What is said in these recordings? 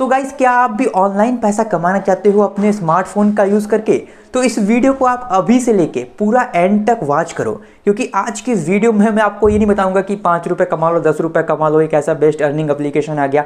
सो so guys क्या आप भी ऑनलाइन पैसा कमाना चाहते हो अपने स्मार्टफोन का यूज़ करके तो इस वीडियो को आप अभी से लेके पूरा एंड तक वॉच करो क्योंकि आज की वीडियो में मैं आपको ये नहीं बताऊंगा कि पाँच रुपये कमा लो दस रुपये कमा लो एक ऐसा बेस्ट अर्निंग एप्लीकेशन आ गया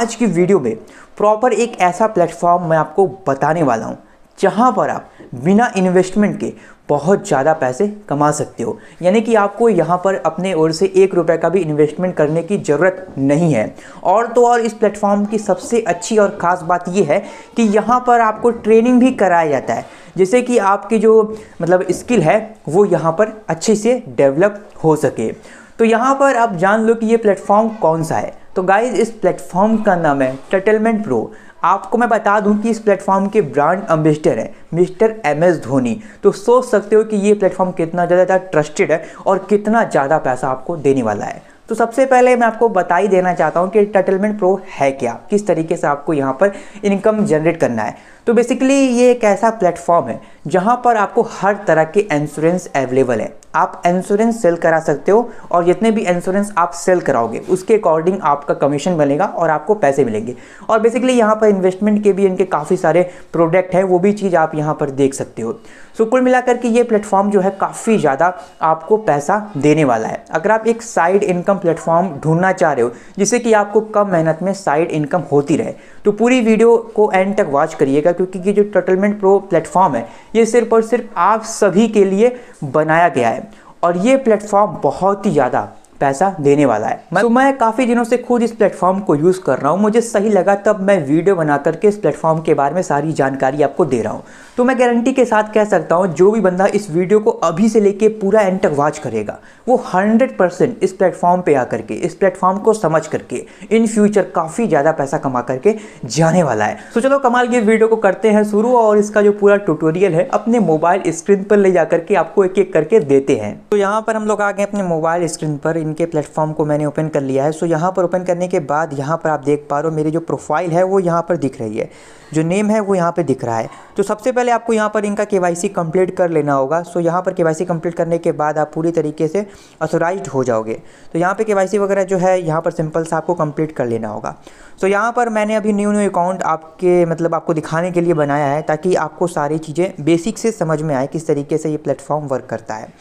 आज की वीडियो में प्रॉपर एक ऐसा प्लेटफॉर्म मैं आपको बताने वाला हूँ जहाँ पर आप बिना इन्वेस्टमेंट के बहुत ज़्यादा पैसे कमा सकते हो यानी कि आपको यहाँ पर अपने ओर से एक रुपये का भी इन्वेस्टमेंट करने की ज़रूरत नहीं है और तो और इस प्लेटफॉर्म की सबसे अच्छी और ख़ास बात यह है कि यहाँ पर आपको ट्रेनिंग भी कराया जाता है जिससे कि आपकी जो मतलब स्किल है वो यहाँ पर अच्छे से डेवलप हो सके तो यहाँ पर आप जान लो कि ये प्लेटफॉर्म कौन सा है तो गाइज इस प्लेटफॉर्म का नाम है टटलमेंट प्रो आपको मैं बता दूं कि इस प्लेटफॉर्म के ब्रांड अम्बेस्टर हैं मिस्टर एम एस धोनी तो सोच सकते हो कि ये प्लेटफॉर्म कितना ज़्यादा ट्रस्टेड है और कितना ज़्यादा पैसा आपको देने वाला है तो सबसे पहले मैं आपको बता ही देना चाहता हूँ कि टटलमेंट प्रो है क्या किस तरीके से आपको यहाँ पर इनकम जनरेट करना है तो बेसिकली ये एक ऐसा प्लेटफॉर्म है जहाँ पर आपको हर तरह के इंश्योरेंस अवेलेबल है आप इंश्योरेंस सेल करा सकते हो और जितने भी इंश्योरेंस आप सेल कराओगे उसके अकॉर्डिंग आपका कमीशन बनेगा और आपको पैसे मिलेंगे और बेसिकली यहाँ पर इन्वेस्टमेंट के भी इनके काफ़ी सारे प्रोडक्ट हैं वो भी चीज़ आप यहाँ पर देख सकते हो सो कुल मिलाकर के ये प्लेटफॉर्म जो है काफ़ी ज़्यादा आपको पैसा देने वाला है अगर आप एक साइड इनकम प्लेटफॉर्म ढूंढना चाह रहे हो जिससे कि आपको कम मेहनत में साइड इनकम होती रहे तो पूरी वीडियो को एंड तक वॉच करिएगा क्योंकि ये जो टोटलमेंट प्रो प्लेटफॉर्म है ये सिर्फ और सिर्फ आप सभी के लिए बनाया गया है और ये प्लेटफॉर्म बहुत ही ज़्यादा पैसा देने वाला है मैं, तो मैं काफ़ी दिनों से खुद इस प्लेटफॉर्म को यूज़ कर रहा हूँ मुझे सही लगा तब मैं वीडियो बना करके इस प्लेटफॉर्म के बारे में सारी जानकारी आपको दे रहा हूँ तो मैं गारंटी के साथ कह सकता हूँ जो भी बंदा इस वीडियो को अभी से लेके पूरा एंड तक वॉच करेगा वो 100 परसेंट इस प्लेटफॉर्म पे आ करके इस प्लेटफॉर्म को समझ करके इन फ्यूचर काफ़ी ज़्यादा पैसा कमा करके जाने वाला है तो चलो कमाल की वीडियो को करते हैं शुरू और इसका जो पूरा ट्यूटोरियल है अपने मोबाइल स्क्रीन पर ले जा करके आपको एक एक करके देते हैं तो यहाँ पर हम लोग आ गए अपने मोबाइल स्क्रीन पर इनके प्लेटफॉर्म को मैंने ओपन कर लिया है सो यहाँ पर ओपन करने के बाद यहाँ पर आप देख पा रहे हो मेरी जो प्रोफाइल है वो यहाँ पर दिख रही है जो नेम है वो यहाँ पे दिख रहा है तो सबसे पहले आपको यहाँ पर इनका के कंप्लीट कर लेना होगा सो यहाँ पर के कंप्लीट करने के बाद आप पूरी तरीके से ऑथोराइज हो जाओगे तो यहाँ पर के वगैरह जो है यहाँ पर सिंपल सा आपको कंप्लीट कर लेना होगा सो यहाँ पर मैंने अभी न्यू न्यू अकाउंट आपके मतलब आपको दिखाने के लिए बनाया है ताकि आपको सारी चीज़ें बेसिक से समझ में आए किस तरीके से ये प्लेटफॉर्म वर्क करता है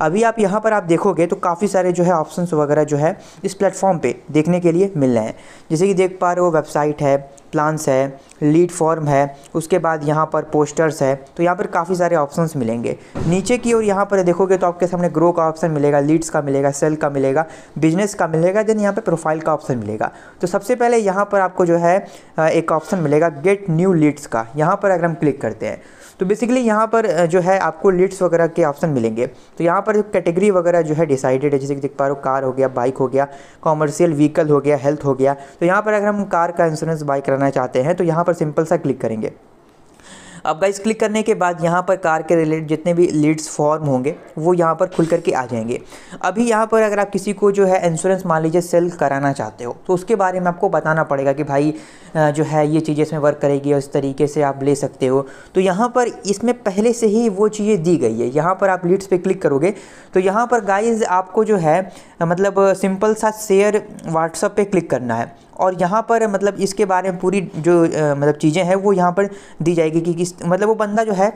अभी आप यहाँ पर आप देखोगे तो काफ़ी सारे जो है ऑप्शन वगैरह जो है इस प्लेटफॉर्म पे देखने के लिए मिल रहे हैं जैसे कि देख पा रहे हो वेबसाइट है प्लान्स है लीड फॉर्म है उसके बाद यहाँ पर पोस्टर्स है तो यहाँ पर काफ़ी सारे ऑप्शंस मिलेंगे नीचे की ओर यहाँ पर देखोगे तो आपके सामने ग्रो का ऑप्शन मिलेगा लीड्स का मिलेगा सेल का मिलेगा बिजनेस का मिलेगा देन यहाँ पर प्रोफाइल का ऑप्शन मिलेगा तो सबसे पहले यहाँ पर आपको जो है एक ऑप्शन मिलेगा गेट न्यू लीड्स का यहाँ पर अगर हम क्लिक करते हैं तो बेसिकली यहाँ पर जो है आपको लिट्स वगैरह के ऑप्शन मिलेंगे तो यहाँ पर कैटेगरी वगैरह जो है डिसाइडेड है जैसे कि देख पा रहे हो कार हो गया बाइक हो गया कॉमर्शियल व्हीकल हो गया हेल्थ हो गया तो यहाँ पर अगर हम कार का इंश्योरेंस बाई कराना चाहते हैं तो यहाँ पर सिंपल सा क्लिक करेंगे अब गाइस क्लिक करने के बाद यहाँ पर कार के रिलेटेड जितने भी लीड्स फॉर्म होंगे वो यहाँ पर खुल करके आ जाएंगे अभी यहाँ पर अगर आप किसी को जो है इंश्योरेंस मान लीजिए सेल कराना चाहते हो तो उसके बारे में आपको बताना पड़ेगा कि भाई जो है ये चीज़ें इसमें वर्क करेगी और इस तरीके से आप ले सकते हो तो यहाँ पर इसमें पहले से ही वो चीज़ें दी गई है यहाँ पर आप लीड्स पर क्लिक करोगे तो यहाँ पर गाइज आपको जो है मतलब सिंपल सा शेयर व्हाट्सअप पर क्लिक करना है और यहाँ पर मतलब इसके बारे में पूरी जो मतलब चीज़ें हैं वो यहाँ पर दी जाएगी कि किस मतलब वो बंदा जो है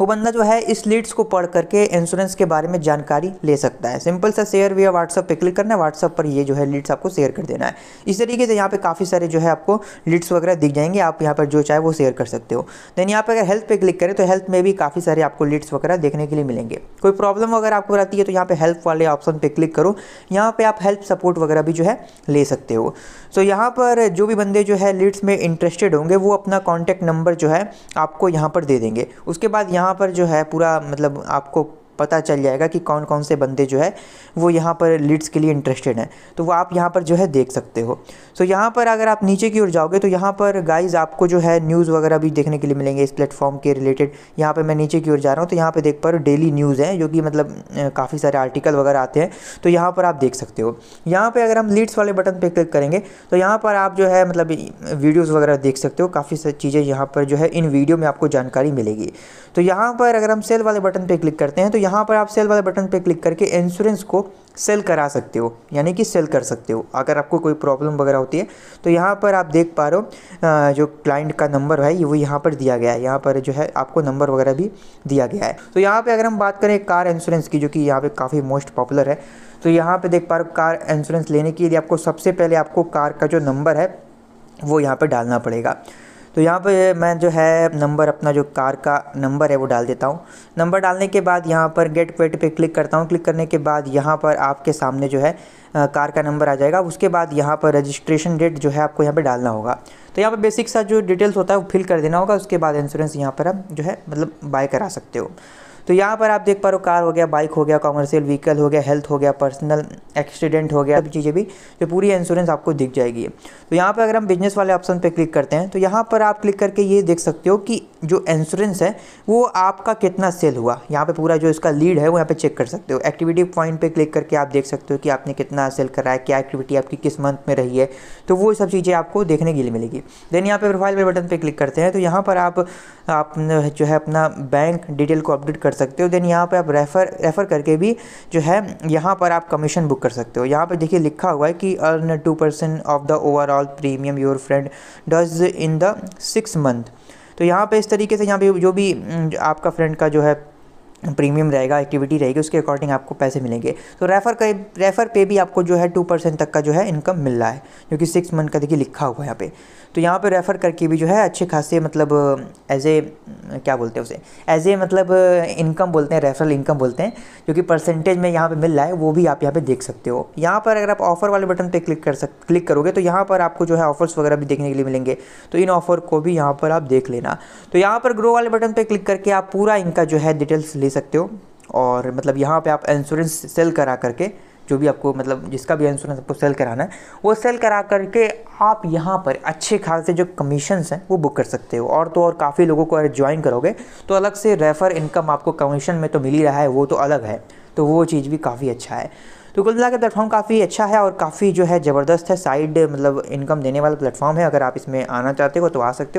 वो बंदा जो है इस लीड्स को पढ़ करके इंश्योरेंस के बारे में जानकारी ले सकता है सिंपल सा शेयर वे व्हाट्सअप पे क्लिक करना है व्हाट्सअप पर ये जो है लीड्स आपको शेयर कर देना है इस तरीके से यहाँ पे काफ़ी सारे जो है आपको लीड्स वगैरह दिख जाएंगे आप यहाँ पर जो चाहे वो शेयर कर सकते हो देन यहाँ पर अगर हेल्थ पे क्लिक करें तो हेल्थ में भी काफ़ी सारे आपको लीड्स वगैरह देखने के लिए मिलेंगे कोई प्रॉब्लम वगैरह आपको रहती है तो यहाँ पर हेल्प वाले ऑप्शन पर क्लिक करो यहाँ पर आप हेल्प सपोर्ट वगैरह भी जो है ले सकते हो सो यहाँ पर जो भी बंदे जो है लीड्स में इंटरेस्टेड होंगे वो अपना कॉन्टैक्ट नंबर जो है आपको यहाँ पर दे देंगे उसके बाद यहाँ पर जो है पूरा मतलब आपको पता चल जाएगा कि कौन कौन से बंदे जो है वो यहाँ पर लीड्स के लिए इंटरेस्टेड हैं तो वो आप यहाँ पर जो है देख सकते हो सो so, यहाँ पर अगर आप नीचे की ओर जाओगे तो यहाँ पर गाइज आपको जो है न्यूज़ वगैरह भी देखने के लिए मिलेंगे इस प्लेटफॉर्म के रिलेटेड यहाँ पर मैं नीचे की ओर जा रहा हूँ तो यहाँ पर देख पा डेली न्यूज़ है जो कि मतलब काफ़ी सारे आर्टिकल वगैरह आते हैं तो यहाँ पर आप देख सकते हो यहाँ पर अगर हम लीड्स वाले बटन पर क्लिक करेंगे तो यहाँ पर आप जो है मतलब वीडियोज़ वगैरह देख सकते हो काफ़ी सारी चीज़ें यहाँ पर जो है इन वीडियो में आपको जानकारी मिलेगी तो यहाँ पर अगर हम सेल वाले बटन पर क्लिक करते हैं तो यहाँ पर आप सेल वाले बटन पे क्लिक करके इंश्योरेंस को सेल करा सकते हो यानी कि सेल कर सकते हो अगर आपको कोई प्रॉब्लम वगैरह होती है तो यहाँ पर आप देख पा रहे हो जो क्लाइंट का नंबर है वो यहाँ पर दिया गया है यहाँ पर जो है आपको नंबर वगैरह भी दिया गया है तो यहाँ पर अगर हम बात करें कार इंश्योरेंस की जो कि यहाँ पर काफ़ी मोस्ट पॉपुलर है तो यहाँ पर देख पा रहे हो कार इंश्योरेंस लेने के लिए आपको सबसे पहले आपको कार का जो नंबर है वो यहाँ पर डालना पड़ेगा तो यहाँ पर मैं जो है नंबर अपना जो कार का नंबर है वो डाल देता हूँ नंबर डालने के बाद यहाँ पर गेट पेट पे क्लिक करता हूँ क्लिक करने के बाद यहाँ पर आपके सामने जो है आ, कार का नंबर आ जाएगा उसके बाद यहाँ पर रजिस्ट्रेशन डेट जो है आपको यहाँ पर डालना होगा तो यहाँ पर बेसिक सा जो डिटेल्स होता है वो फिल कर देना होगा उसके बाद इंश्योरेंस यहाँ पर आप जो है मतलब बाय करा सकते हो तो यहाँ पर आप देख पा रहे हो कार हो गया बाइक हो गया कॉमर्शियल व्हीकल हो गया हेल्थ हो गया पर्सनल एक्सीडेंट हो गया सब चीज़ें भी जो पूरी इंश्योरेंस आपको दिख जाएगी तो यहाँ पर अगर हम बिजनेस वाले ऑप्शन पर क्लिक करते हैं तो यहाँ पर आप क्लिक करके ये देख सकते हो कि जो इंश्योरेंस है वो आपका कितना सेल हुआ यहाँ पर पूरा जो इसका लीड है वो यहाँ पर चेक कर सकते हो एक्टिविटी पॉइंट पर क्लिक करके आप देख सकते हो कि आपने कितना सेल करा है क्या एक्टिविटी आपकी किस मंथ में रही है तो वो सब चीज़ें आपको देखने के लिए मिलेगी देन यहाँ पर प्रोफाइल पर बटन पर क्लिक करते हैं तो यहाँ पर आप, आप जो है अपना बैंक डिटेल को अपडेट कर सकते हो देन यहाँ पर आप रेफ़र रेफ़र करके भी जो है यहाँ पर आप कमीशन बुक कर सकते हो यहाँ पर देखिए लिखा हुआ है कि earn two percent of the overall premium your friend does in the six month तो यहाँ पे इस तरीके से यहाँ पे जो भी आपका फ्रेंड का जो है प्रीमियम रहेगा एक्टिविटी रहेगी उसके अकॉर्डिंग आपको पैसे मिलेंगे तो रेफ़र का रेफ़र पे भी आपको जो है टू परसेंट तक का जो है इनकम मिल रहा है जो कि सिक्स मंथ का देखिए लिखा हुआ है यहाँ पे तो यहाँ पे रेफ़र करके भी जो है अच्छे खासे मतलब एज ए क्या बोलते हैं उसे एज ए मतलब इनकम बोलते हैं रेफरल इनकम बोलते हैं जो कि परसेंटेज में यहाँ पर मिल रहा है वो भी आप यहाँ पर देख सकते हो यहाँ पर अगर आप ऑफ़र वाले बटन पर क्लिक कर सक क्लिक करोगे तो यहाँ पर आपको जो है ऑफर्स वगैरह भी देखने के लिए मिलेंगे तो इन ऑफ़र को भी यहाँ पर आप देख लेना तो यहाँ पर ग्रो वाले बटन पर क्लिक करके आप पूरा इनका जो है डिटेल्स ले सकते हो और मतलब यहाँ पे आप इंश्योरेंस सेल करा करके जो भी आपको मतलब जिसका भी इंश्योरेंस आपको सेल कराना है वो सेल करा करके आप यहाँ पर अच्छे खासे जो कमीशन हैं वो बुक कर सकते हो और तो और काफ़ी लोगों को अगर ज्वाइन करोगे तो अलग से रेफ़र इनकम आपको कमीशन में तो मिल ही रहा है वो तो अलग है तो वो चीज़ भी काफ़ी अच्छा है तो कुल मिला के प्लेटफॉर्म काफ़ी अच्छा है और काफ़ी जो है ज़बरदस्त है साइड मतलब इनकम देने वाला प्लेटफॉर्म है अगर आप इसमें आना चाहते हो तो आ सकते हो